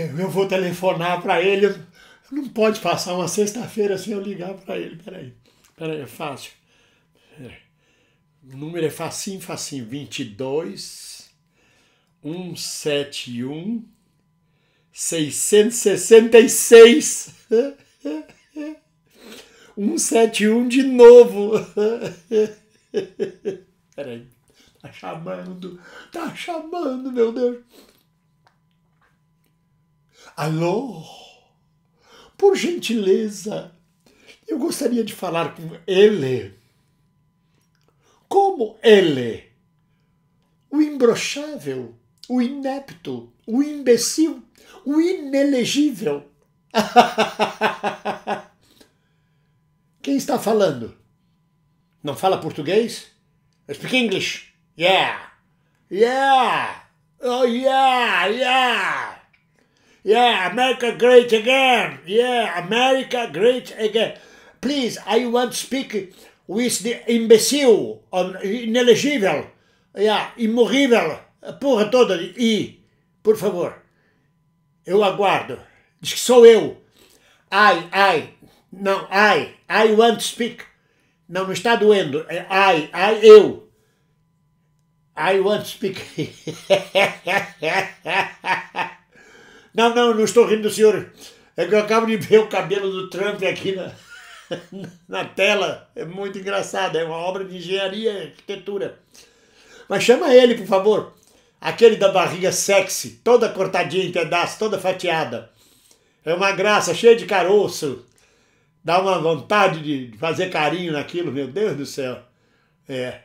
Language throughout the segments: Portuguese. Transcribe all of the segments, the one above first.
eu vou telefonar para ele. Não pode passar uma sexta-feira sem eu ligar para ele. Peraí, peraí, é fácil. O número é facinho, facinho. 22 171 666 171 de novo. Peraí, tá chamando, tá chamando, meu Deus. Alô? Por gentileza, eu gostaria de falar com ele. Como ele? O imbrochável, o inepto, o imbecil, o inelegível. Quem está falando? Não fala português? I speak English. Yeah. Yeah. Oh, yeah, yeah. Yeah, America great again. Yeah, America great again. Please, I want to speak with the imbecile, on inelegível, yeah, imorrível, a porra toda. E, por favor, eu aguardo. Diz que sou eu. Ai, ai, não, ai, I want to speak. Não, não está doendo. ai, é ai, eu. I want to speak. Não, não, não estou rindo do senhor. É que eu acabo de ver o cabelo do Trump aqui na, na tela. É muito engraçado. É uma obra de engenharia e arquitetura. Mas chama ele, por favor. Aquele da barriga sexy, toda cortadinha em pedaço, toda fatiada. É uma graça, cheia de caroço. Dá uma vontade de fazer carinho naquilo, meu Deus do céu. É.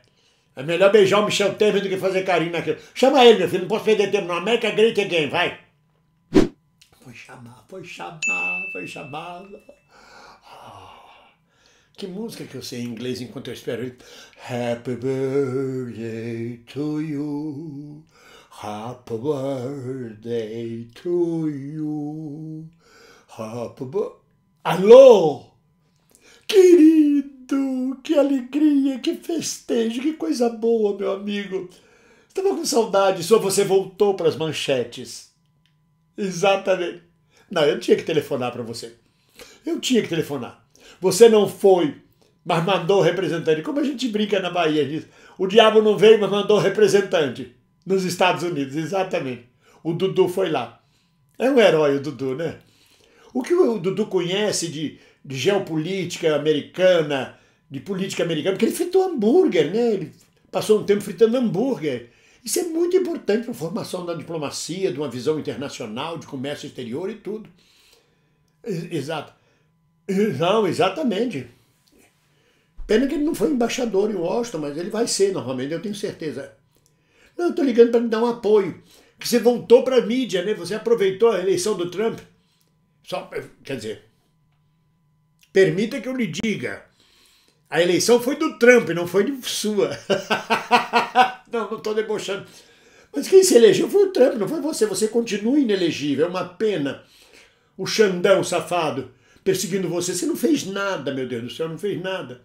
É melhor beijar o Michel Temer do que fazer carinho naquilo. Chama ele, meu filho, não posso perder tempo. no América Great Again, vai chamar, foi chamar, foi chamar. Ah, que música que eu sei em inglês enquanto eu espero Happy birthday to you. Happy birthday to you. Happy birthday. Alô! Querido, que alegria, que festejo, que coisa boa, meu amigo. Estava com saudade, só você voltou para as manchetes. Exatamente. Não, eu tinha que telefonar para você. Eu tinha que telefonar. Você não foi, mas mandou representante. Como a gente brinca na Bahia, o diabo não veio, mas mandou representante. Nos Estados Unidos, exatamente. O Dudu foi lá. É um herói o Dudu, né? O que o Dudu conhece de, de geopolítica americana, de política americana, porque ele fritou hambúrguer, né? Ele passou um tempo fritando hambúrguer. Isso é muito importante para a formação da diplomacia, de uma visão internacional, de comércio exterior e tudo. Exato. Não, exatamente. Pena que ele não foi embaixador em Washington, mas ele vai ser novamente, eu tenho certeza. Não, eu estou ligando para me dar um apoio. Que você voltou para a mídia, né? Você aproveitou a eleição do Trump. Só, quer dizer, permita que eu lhe diga, a eleição foi do Trump, não foi de sua. Não, não estou debochando. Mas quem se elegeu foi o Trump, não foi você. Você continua inelegível, é uma pena. O Xandão safado perseguindo você. Você não fez nada, meu Deus do céu, não fez nada.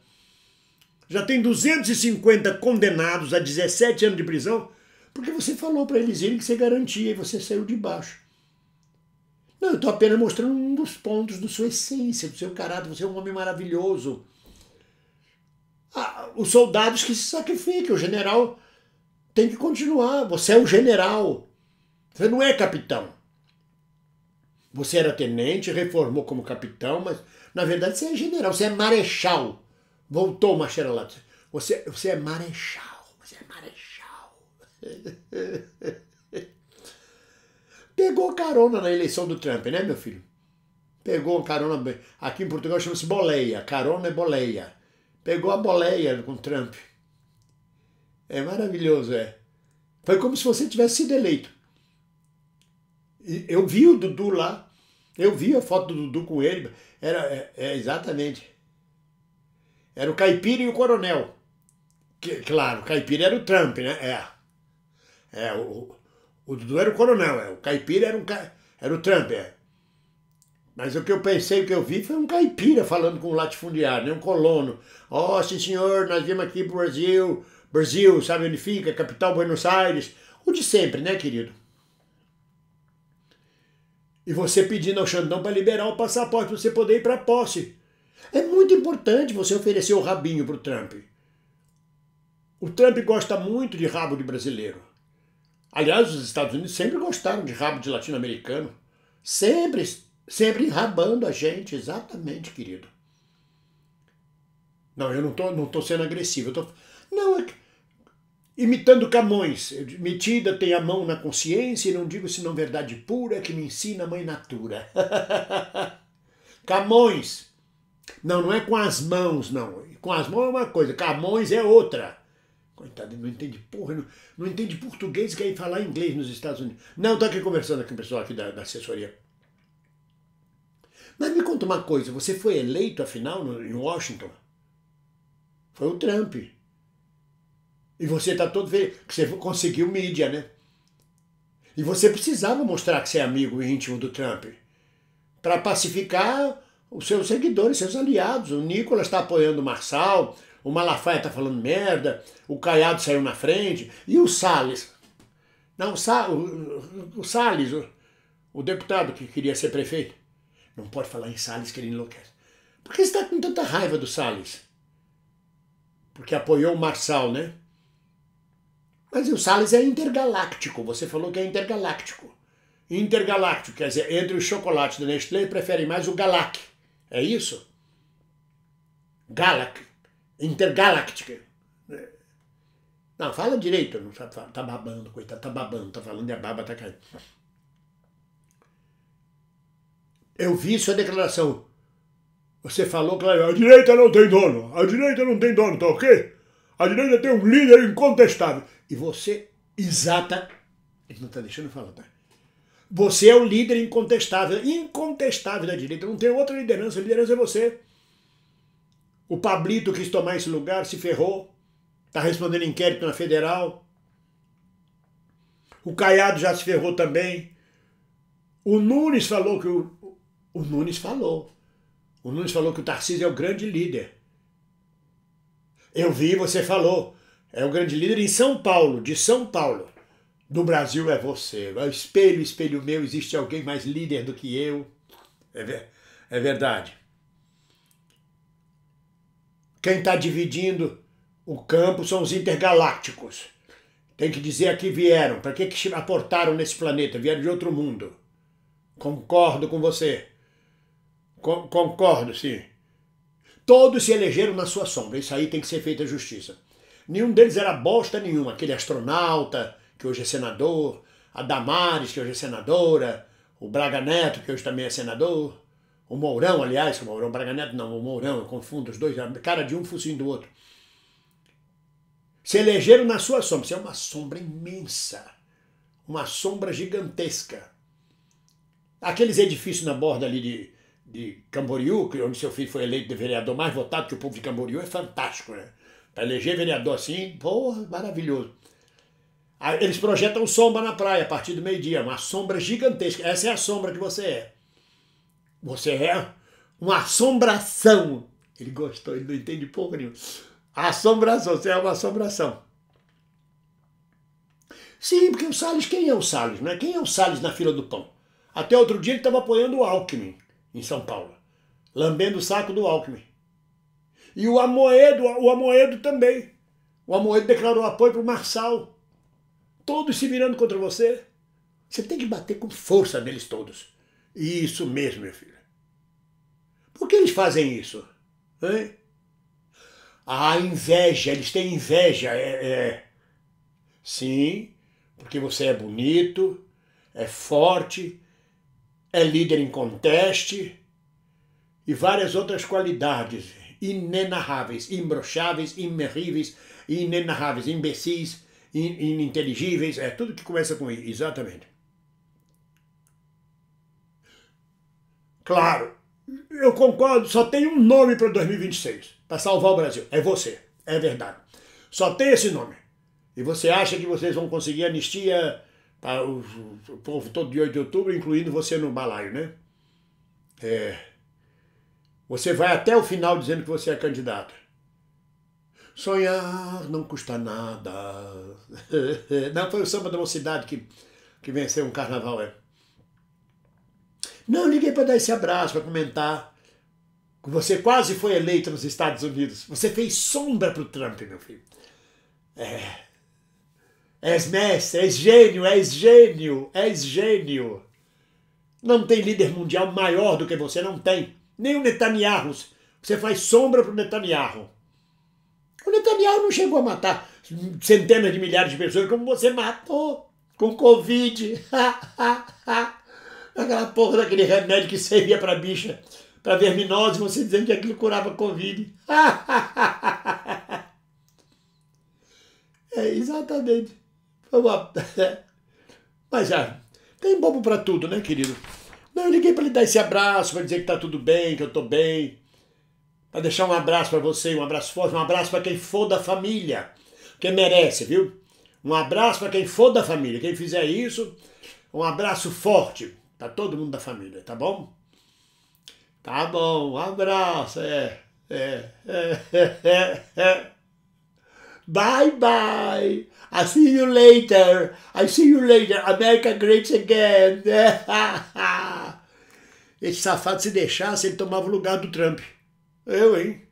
Já tem 250 condenados a 17 anos de prisão porque você falou para eles irem que você garantia e você saiu de baixo. Não, eu estou apenas mostrando um dos pontos da sua essência, do seu caráter. Você é um homem maravilhoso. Ah, os soldados que se sacrificam, o general tem que continuar. Você é um general. Você não é capitão. Você era tenente, reformou como capitão, mas na verdade você é general, você é marechal. Voltou o Machera lá. Você, você é marechal. Você é marechal. Pegou carona na eleição do Trump, né, meu filho? Pegou carona. Aqui em Portugal chama-se boleia. Carona é boleia. Pegou a boleia com o Trump. É maravilhoso, é. Foi como se você tivesse sido eleito. Eu vi o Dudu lá. Eu vi a foto do Dudu com ele. Era, é, é, exatamente. Era o Caipira e o Coronel. Que, claro, o Caipira era o Trump, né? É. É, o, o Dudu era o Coronel. É. O Caipira era, um, era o Trump, é. Mas o que eu pensei, o que eu vi foi um caipira falando com um latifundiário, né? um colono. Ó, oh, sim senhor, nós viemos aqui pro Brasil Brasil, sabe onde fica? Capital Buenos Aires, o de sempre, né, querido? E você pedindo ao Xandão para liberar o passaporte para você poder ir para a posse. É muito importante você oferecer o rabinho para o Trump. O Trump gosta muito de rabo de brasileiro. Aliás, os Estados Unidos sempre gostaram de rabo de latino-americano. Sempre, sempre enrabando a gente, exatamente, querido. Não, eu não tô, não tô sendo agressivo. Eu tô, não, é que, imitando Camões, metida tem a mão na consciência e não digo senão é verdade pura é que me ensina a mãe natura. Camões. Não, não é com as mãos, não. Com as mãos é uma coisa, Camões é outra. Coitado, não entende porra, não, não entende português quer aí falar inglês nos Estados Unidos. Não, tá aqui conversando com o pessoal aqui da, da assessoria. Mas me conta uma coisa, você foi eleito afinal no, em Washington? Foi o Trump. E você está todo vendo que você conseguiu mídia, né? E você precisava mostrar que você é amigo íntimo do Trump para pacificar os seus seguidores, seus aliados. O Nicolas está apoiando o Marçal, o Malafaia está falando merda, o Caiado saiu na frente, e o Salles? Não, o, Sa o, o Salles, o, o, deputado que queria ser prefeito, não pode falar em Salles que ele enlouquece. Por que você está com tanta raiva do Salles? Porque apoiou o Marçal, né? Mas o Salles é intergaláctico, você falou que é intergaláctico. Intergaláctico, quer dizer, entre o chocolate do Nestlé, preferem mais o Galac. É isso? Galac. Intergaláctica. Não, fala direito, não sabe tá, falar. Tá, tá babando, coitado, tá babando, tá falando e a baba tá caindo. Eu vi sua declaração. Você falou, que a direita não tem dono, a direita não tem dono, tá ok? A direita tem um líder incontestável e você exata. Ele não está deixando eu falar, tá? Você é o líder incontestável, incontestável da direita. Não tem outra liderança, a liderança é você. O Pablito quis tomar esse lugar, se ferrou. Está respondendo inquérito na federal. O Caiado já se ferrou também. O Nunes falou que o. O Nunes falou. O Nunes falou que o Tarcísio é o grande líder. Eu vi, você falou é o grande líder em São Paulo, de São Paulo. No Brasil é você. É espelho, espelho meu, existe alguém mais líder do que eu. É, é verdade. Quem está dividindo o campo são os intergalácticos. Tem que dizer a que vieram, para que, que aportaram nesse planeta, vieram de outro mundo. Concordo com você. Con concordo, sim. Todos se elegeram na sua sombra, isso aí tem que ser feita justiça. Nenhum deles era bosta nenhuma. Aquele astronauta, que hoje é senador, a Damares, que hoje é senadora, o Braga Neto, que hoje também é senador, o Mourão, aliás, o Mourão, o Braga Neto não, o Mourão, eu confundo os dois, cara de um, focinho do outro. Se elegeram na sua sombra. Isso é uma sombra imensa, uma sombra gigantesca. Aqueles edifícios na borda ali de, de Camboriú, onde seu filho foi eleito de vereador mais votado, que o povo de Camboriú é fantástico, né? eleger vereador assim, porra, maravilhoso. Aí eles projetam sombra na praia a partir do meio-dia, uma sombra gigantesca. Essa é a sombra que você é. Você é uma assombração. Ele gostou, ele não entende pouco nenhum. Assombração, você é uma assombração. Sim, porque o Salles, quem é o Salles? Né? Quem é o Salles na fila do pão? Até outro dia ele estava apoiando o Alckmin em São Paulo, lambendo o saco do Alckmin. E o Amoedo, o Amoedo também. O Amoedo declarou apoio para o Marçal. Todos se virando contra você. Você tem que bater com força neles todos. Isso mesmo, meu filho. Por que eles fazem isso? Hein? A inveja, eles têm inveja. É, é. Sim, porque você é bonito, é forte, é líder em conteste e várias outras qualidades inenarráveis, imbrocháveis, imerríveis, inenarráveis, imbecis, in, ininteligíveis, é tudo que começa com I, exatamente. Claro, eu concordo, só tem um nome para 2026, para salvar o Brasil. É você, é verdade. Só tem esse nome. E você acha que vocês vão conseguir anistia para o povo todo de 8 de outubro, incluindo você no balaio, né? É. Você vai até o final dizendo que você é candidato. Sonhar não custa nada. Não, foi o samba da mocidade que, que venceu um carnaval, é. Não, liguei para dar esse abraço, para comentar. que Você quase foi eleito nos Estados Unidos. Você fez sombra para o Trump, meu filho. É. És mestre, és gênio, és gênio, és gênio. Não tem líder mundial maior do que você, não tem nem o Netanyahu. Você faz sombra para o Netanyahu. O Netanyahu não chegou a matar centenas de milhares de pessoas como você matou com Covid. Aquela porra daquele remédio que servia para bicha, para verminose, você dizendo que aquilo curava Covid. é, exatamente. Mas já, ah, tem bobo para tudo, né, querido? Não, eu liguei para lhe dar esse abraço, para dizer que tá tudo bem, que eu tô bem. Para deixar um abraço para você, um abraço forte, um abraço para quem for da família, quem merece, viu? Um abraço para quem for da família, quem fizer isso, um abraço forte para todo mundo da família, tá bom? Tá bom, um abraço, é, é, é, é. é. é. Bye bye. I see you later. I see you later. America great again. Esse safado se deixasse, ele tomava o lugar do Trump. Eu, hein?